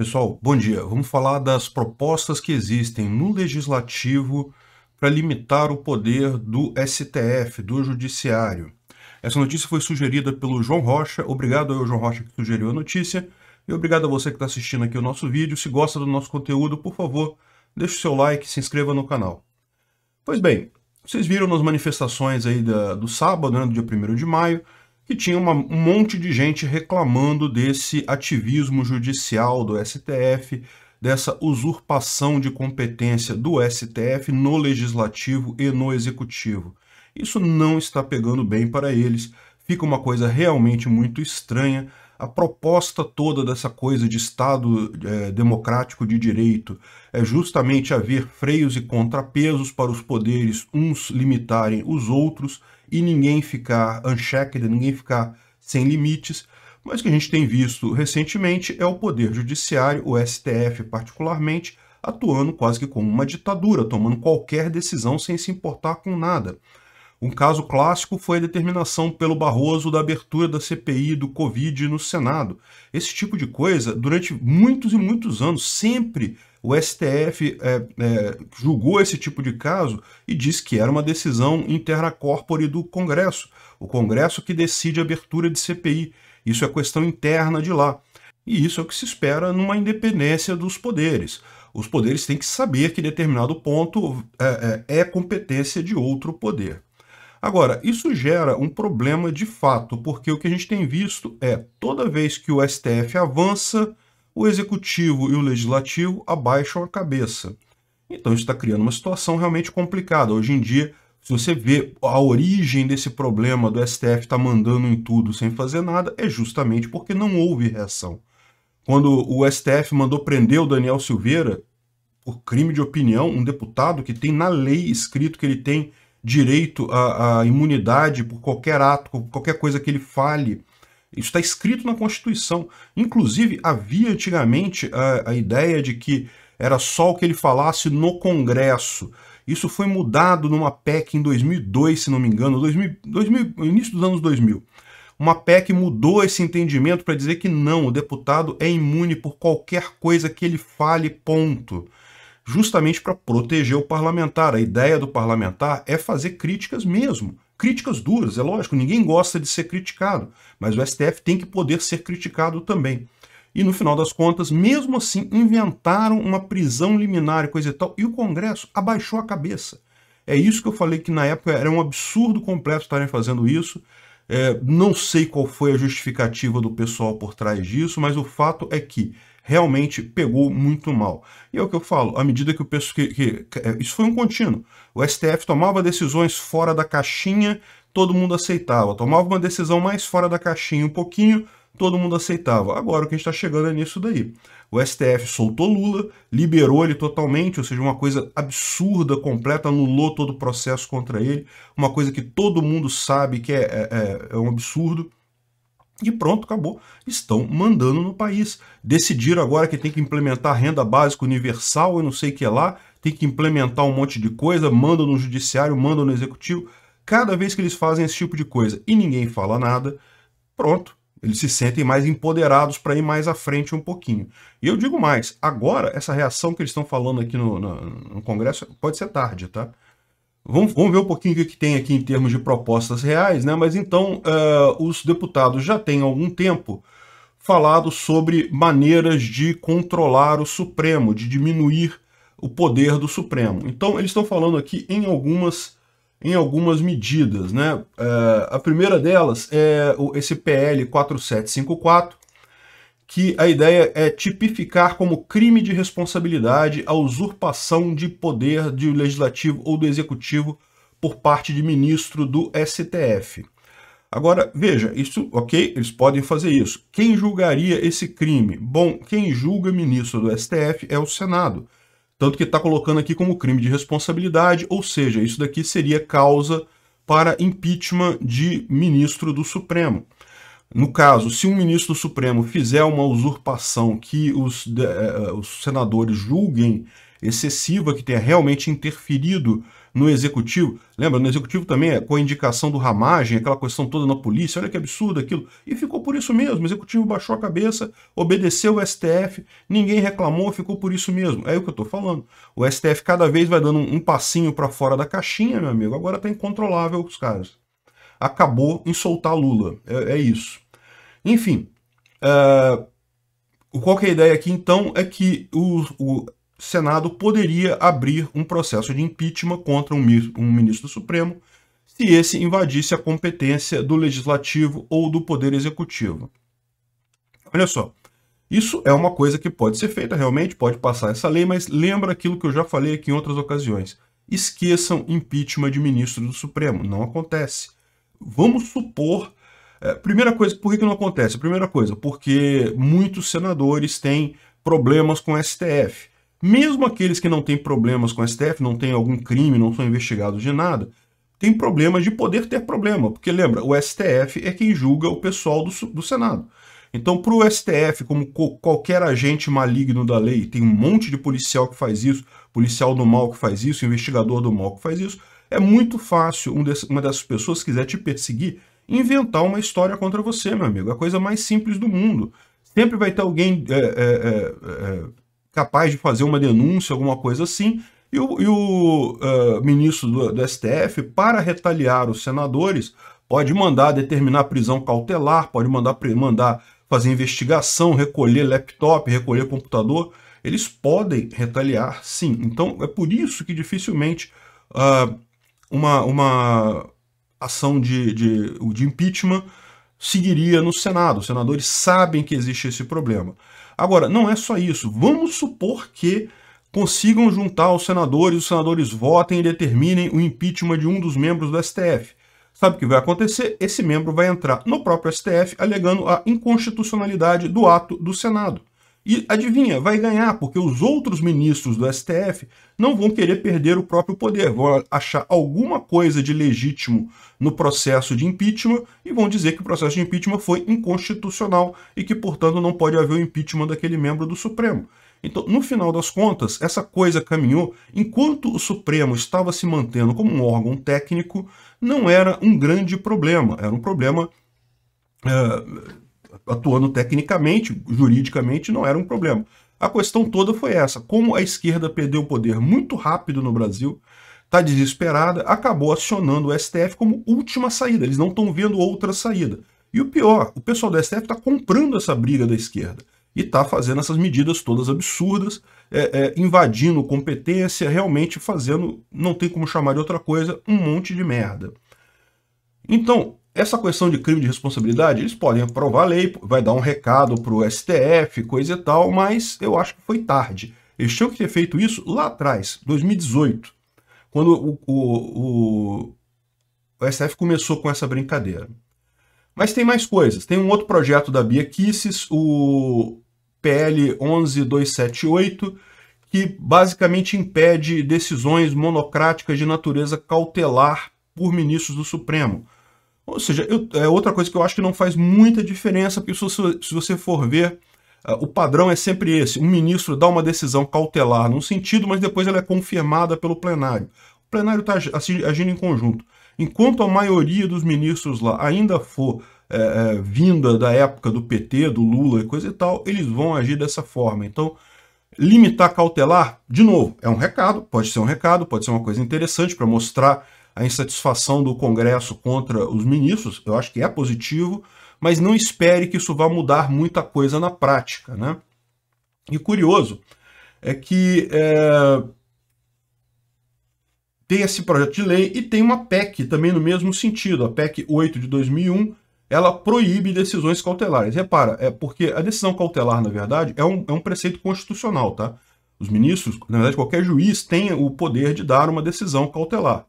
Pessoal, bom dia. Vamos falar das propostas que existem no legislativo para limitar o poder do STF, do Judiciário. Essa notícia foi sugerida pelo João Rocha. Obrigado ao João Rocha que sugeriu a notícia. E obrigado a você que está assistindo aqui o nosso vídeo. Se gosta do nosso conteúdo, por favor, deixe o seu like e se inscreva no canal. Pois bem, vocês viram nas manifestações aí da, do sábado, né, do dia 1 de maio, que tinha uma, um monte de gente reclamando desse ativismo judicial do STF, dessa usurpação de competência do STF no legislativo e no executivo. Isso não está pegando bem para eles, fica uma coisa realmente muito estranha a proposta toda dessa coisa de Estado é, democrático de direito é justamente haver freios e contrapesos para os poderes uns limitarem os outros e ninguém ficar unchecked, ninguém ficar sem limites. Mas o que a gente tem visto recentemente é o Poder Judiciário, o STF particularmente, atuando quase que como uma ditadura, tomando qualquer decisão sem se importar com nada. Um caso clássico foi a determinação pelo Barroso da abertura da CPI do Covid no Senado. Esse tipo de coisa, durante muitos e muitos anos, sempre o STF é, é, julgou esse tipo de caso e disse que era uma decisão interna corpore do Congresso. O Congresso que decide a abertura de CPI. Isso é questão interna de lá. E isso é o que se espera numa independência dos poderes os poderes têm que saber que determinado ponto é, é, é, competência de outro poder. Agora, isso gera um problema de fato, porque o que a gente tem visto é toda vez que o STF avança, o executivo e o legislativo abaixam a cabeça. Então, isso está criando uma situação realmente complicada. Hoje em dia, se você vê a origem desse problema do STF estar tá mandando em tudo sem fazer nada, é justamente porque não houve reação. Quando o STF mandou prender o Daniel Silveira por crime de opinião, um deputado que tem na lei escrito que ele tem direito à, à imunidade por qualquer ato, por qualquer coisa que ele fale. Isso está escrito na Constituição. Inclusive, havia antigamente a, a, ideia de que era só o que ele falasse no Congresso. Isso foi mudado numa PEC em 2002, se não me engano, 2000, 2000 início dos anos 2000. Uma PEC mudou esse entendimento para dizer que não, o deputado é imune por qualquer coisa que ele fale, ponto justamente para proteger o parlamentar. A ideia do parlamentar é fazer críticas mesmo. Críticas duras, é lógico, ninguém gosta de ser criticado, mas o STF tem que poder ser criticado também. E no final das contas, mesmo assim, inventaram uma prisão liminar e coisa e tal, e o Congresso abaixou a cabeça. É isso que eu falei que na época era um absurdo completo estarem fazendo isso. É, não sei qual foi a justificativa do pessoal por trás disso, mas o fato é que realmente pegou muito mal. E é o que eu falo, à medida que o pessoal. Que, que, é, isso foi um contínuo. O STF tomava decisões fora da caixinha, todo mundo aceitava. Tomava uma decisão mais fora da caixinha um pouquinho, todo mundo aceitava. Agora o que a gente está chegando é nisso daí. O STF soltou Lula, liberou ele totalmente, ou seja, uma coisa absurda, completa, anulou todo o processo contra ele, uma coisa que todo mundo sabe que é, é, é, é um absurdo. E pronto, acabou. Estão mandando no país. Decidiram agora que tem que implementar renda básica universal, eu não sei o que lá, tem que implementar um monte de coisa, mandam no judiciário, mandam no executivo. Cada vez que eles fazem esse tipo de coisa e ninguém fala nada, pronto, eles se sentem mais empoderados para ir mais à frente um pouquinho. E eu digo mais, agora essa reação que eles estão falando aqui no, no, no Congresso pode ser tarde, tá? Vamos, vamos, ver um pouquinho o que, tem aqui em termos de propostas reais, né? Mas então, uh, os deputados já têm algum tempo falado sobre maneiras de controlar o Supremo, de diminuir o poder do Supremo. Então, eles estão falando aqui em algumas, em algumas medidas, né? Uh, a primeira delas é o, esse PL 4754, que a ideia é tipificar como crime de responsabilidade a usurpação de poder do legislativo ou do executivo por parte de ministro do STF. Agora, veja, isso, ok, eles podem fazer isso. Quem julgaria esse crime? Bom, quem julga ministro do STF é o Senado. Tanto que está colocando aqui como crime de responsabilidade, ou seja, isso daqui seria causa para impeachment de ministro do Supremo. No caso, se um ministro do Supremo fizer uma usurpação que os, eh, eh, os senadores julguem excessiva, que tenha realmente interferido no executivo, lembra, no executivo também é com a indicação do ramagem, aquela questão toda na polícia, olha que absurdo aquilo, e ficou por isso mesmo, o executivo baixou a cabeça, obedeceu o STF, ninguém reclamou, ficou por isso mesmo, é o que eu estou falando. O STF cada vez vai dando um, um passinho para fora da caixinha, meu amigo, agora está incontrolável os caras acabou em soltar Lula. É, é isso. Enfim, uh, qual é a ideia aqui então? É que o, o, Senado poderia abrir um processo de impeachment contra um, um ministro do Supremo se esse invadisse a competência do legislativo ou do poder executivo. Olha só, isso é uma coisa que pode ser feita realmente, pode passar essa lei, mas lembra aquilo que eu já falei aqui em outras ocasiões. Esqueçam impeachment de ministro do Supremo, não acontece. Vamos supor. É, primeira coisa, por que, que não acontece? Primeira coisa, porque muitos senadores têm problemas com o STF. Mesmo aqueles que não têm problemas com o STF, não têm algum crime, não são investigados de nada, têm problemas de poder ter problema. Porque lembra, o STF é quem julga o pessoal do, do Senado. Então, para o STF, como qualquer agente maligno da lei, tem um monte de policial que faz isso, policial do mal que faz isso, investigador do mal que faz isso, é muito fácil um desse, uma dessas pessoas quiser te perseguir, inventar uma história contra você, meu amigo. É a coisa mais simples do mundo. Sempre vai ter alguém é, é, é, é capaz de fazer uma denúncia, alguma coisa assim. E o, e o uh, ministro do, do STF, para retaliar os senadores, pode mandar determinar prisão cautelar, pode mandar, mandar fazer investigação, recolher laptop, recolher computador. Eles podem retaliar, sim. Então é por isso que dificilmente. Uh, uma, uma ação de, de, de impeachment seguiria no Senado. Os senadores sabem que existe esse problema. Agora, não é só isso. Vamos supor que consigam juntar os senadores, os senadores votem e determinem o impeachment de um dos membros do STF. Sabe o que vai acontecer? Esse membro vai entrar no próprio STF alegando a inconstitucionalidade do ato do Senado. E adivinha, vai ganhar, porque os outros ministros do STF não vão querer perder o próprio poder, vão achar alguma coisa de legítimo no processo de impeachment e vão dizer que o processo de impeachment foi inconstitucional e que, portanto, não pode haver o impeachment daquele membro do Supremo. Então, no final das contas, essa coisa caminhou enquanto o Supremo estava se mantendo como um órgão técnico, não era um grande problema, era um problema. Eh, atuando tecnicamente, juridicamente, não era um problema. A questão toda foi essa: como a esquerda perdeu o poder muito rápido no Brasil, está desesperada, acabou acionando o STF como última saída. Eles não estão vendo outra saída. E o pior, o pessoal do STF está comprando essa briga da esquerda e está fazendo essas medidas todas absurdas, é, é, invadindo competência, realmente fazendo, não tem como chamar de outra coisa, um monte de merda. Então, essa questão de crime de responsabilidade, eles podem aprovar a lei, vai dar um recado para o STF, coisa e tal, mas eu acho que foi tarde. Eles tinham que ter feito isso lá atrás, 2018, quando o, o, o, o STF começou com essa brincadeira. Mas tem mais coisas. Tem um outro projeto da Bia Kisses, o PL 11278, que basicamente impede decisões monocráticas de natureza cautelar por ministros do Supremo. Ou seja, eu, é outra coisa que eu acho que não faz muita diferença, porque se, se você for ver, uh, o padrão é sempre esse: um ministro dá uma decisão cautelar num sentido, mas depois ela é confirmada pelo plenário. O plenário está agindo em conjunto. Enquanto a maioria dos ministros lá ainda for é, é, vinda da época do PT, do Lula e coisa e tal, eles vão agir dessa forma. Então, limitar cautelar, de novo, é um recado, pode ser um recado, pode ser uma coisa interessante para mostrar a insatisfação do Congresso contra os ministros, eu acho que é positivo, mas não espere que isso vá mudar muita coisa na prática. Né? E curioso é que é, tem esse projeto de lei e tem uma PEC também no mesmo sentido, a PEC 8 de 2001, ela proíbe decisões cautelares. Repara, é porque a decisão cautelar, na verdade, é um, é um preceito constitucional, tá? Os ministros, na verdade, qualquer juiz tem o poder de dar uma decisão cautelar.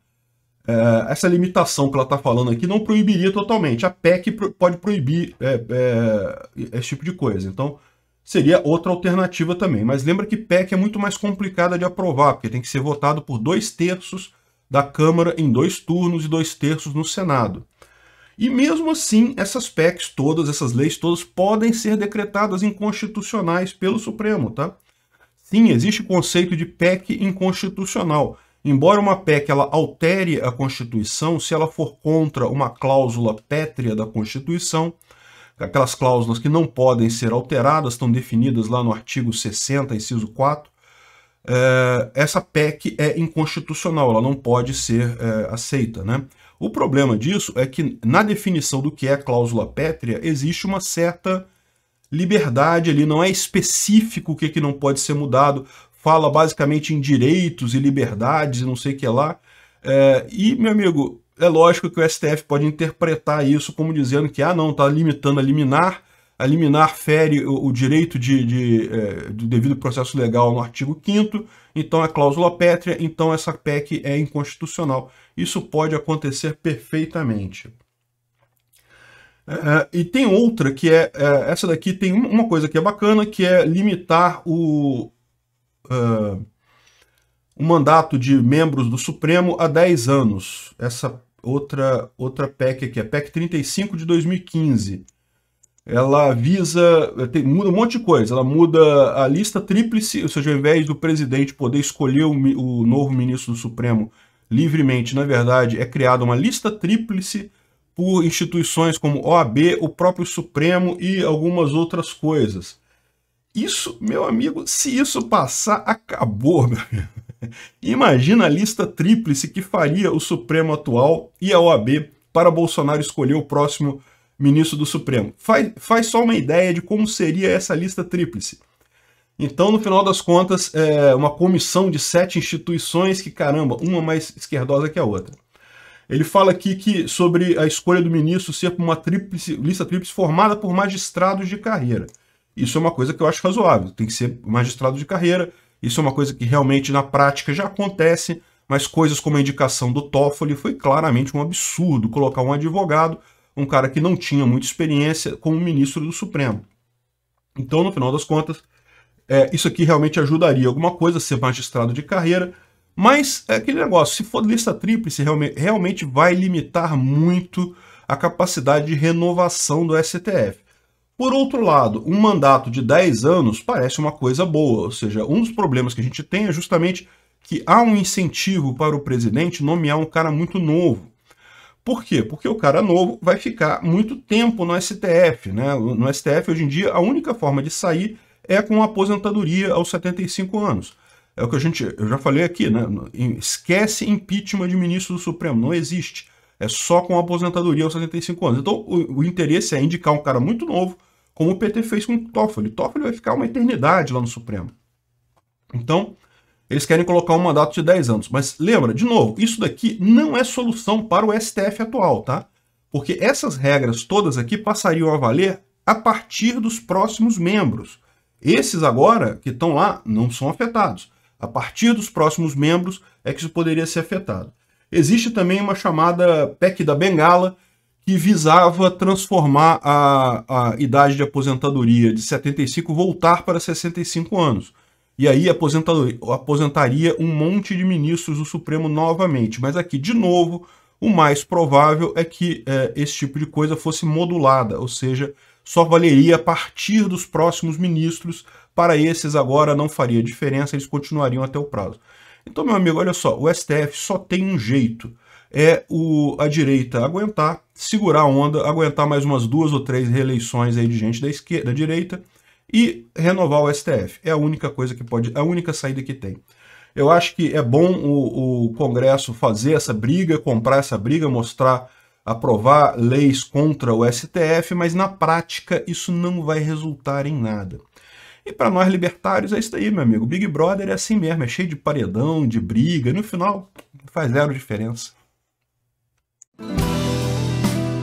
É, essa limitação que ela está falando aqui não proibiria totalmente. A PEC pro, pode proibir é, é, esse tipo de coisa. Então, seria outra alternativa também. Mas lembra que PEC é muito mais complicada de aprovar, porque tem que ser votado por dois terços da Câmara em dois turnos e dois terços no Senado. E mesmo assim, essas PECs todas, essas leis todas, podem ser decretadas inconstitucionais pelo Supremo, tá? Sim, existe o conceito de PEC inconstitucional Embora uma PEC ela altere a Constituição, se ela for contra uma cláusula pétrea da Constituição, aquelas cláusulas que não podem ser alteradas, estão definidas lá no artigo 60, inciso 4, é, essa PEC é inconstitucional, ela não pode ser é, aceita. Né? O problema disso é que na definição do que é cláusula pétrea existe uma certa liberdade ali, não é específico o que, que não pode ser mudado fala basicamente em direitos e liberdades e não sei o que lá. É, e, meu amigo, é lógico que o STF pode interpretar isso como dizendo que, ah, não, está limitando a liminar, a liminar fere o, o direito de, de é, do devido processo legal no artigo 5 então é cláusula pétrea, então essa PEC é inconstitucional. Isso pode acontecer perfeitamente. É, é, e tem outra que é, é, essa daqui tem uma coisa que é bacana, que é limitar o, uh, um mandato de membros do Supremo a 10 anos. Essa outra, outra PEC aqui, a PEC 35 de 2015. Ela visa, tem, muda um monte de coisa. Ela muda a lista tríplice, ou seja, ao invés do presidente poder escolher o, o novo ministro do Supremo livremente, na verdade, é criada uma lista tríplice por instituições como OAB, o próprio Supremo e algumas outras coisas. Isso, meu amigo, se isso passar, acabou, meu amigo. Imagina a lista tríplice que faria o Supremo atual e a OAB para Bolsonaro escolher o próximo ministro do Supremo. Faz, faz só uma ideia de como seria essa lista tríplice. Então, no final das contas, é uma comissão de sete instituições que, caramba, uma mais esquerdosa que a outra. Ele fala aqui que sobre a escolha do ministro ser uma tríplice, lista tríplice formada por magistrados de carreira. Isso é uma coisa que eu acho razoável. Tem que ser magistrado de carreira. Isso é uma coisa que realmente na prática já acontece, mas coisas como a indicação do Toffoli foi claramente um absurdo colocar um advogado, um cara que não tinha muita experiência, como ministro do Supremo. Então, no final das contas, é, isso aqui realmente ajudaria alguma coisa ser magistrado de carreira, mas é aquele negócio, se for lista tríplice, realmente vai limitar muito a capacidade de renovação do STF. Por outro lado, um mandato de 10 anos parece uma coisa boa, ou seja, um dos problemas que a gente tem é justamente que há um incentivo para o presidente nomear um cara muito novo. Por quê? Porque o cara novo vai ficar muito tempo no STF. Né? No STF, hoje em dia, a única forma de sair é com aposentadoria aos 75 anos. É o que a gente, eu já falei aqui, né? esquece impeachment de ministro do Supremo, não existe. É só com aposentadoria aos 75 anos. Então, o, o interesse é indicar um cara muito novo como o PT fez com o Toffoli. Toffoli vai ficar uma eternidade lá no Supremo. Então, eles querem colocar um mandato de 10 anos. Mas lembra, de novo, isso daqui não é solução para o STF atual, tá? Porque essas regras todas aqui passariam a valer a partir dos próximos membros. Esses agora que estão lá não são afetados. A partir dos próximos membros é que isso poderia ser afetado. Existe também uma chamada PEC da Bengala, que visava transformar a, a idade de aposentadoria de 75 voltar para 65 anos. E aí aposentaria um monte de ministros do Supremo novamente. Mas aqui, de novo, o mais provável é que é, esse tipo de coisa fosse modulada, ou seja, só valeria a partir dos próximos ministros. Para esses agora não faria diferença, eles continuariam até o prazo. Então, meu amigo, olha só, o STF só tem um jeito. É o, a direita aguentar segurar a onda, aguentar mais umas duas ou três reeleições aí de gente da esquerda, da direita e renovar o STF. É a única coisa que pode, a única saída que tem. Eu acho que é bom o, o Congresso fazer essa briga, comprar essa briga, mostrar, aprovar leis contra o STF, mas na prática isso não vai resultar em nada. E para nós libertários é isso aí, meu amigo. Big Brother é assim mesmo, é cheio de paredão, de briga, no final faz zero diferença.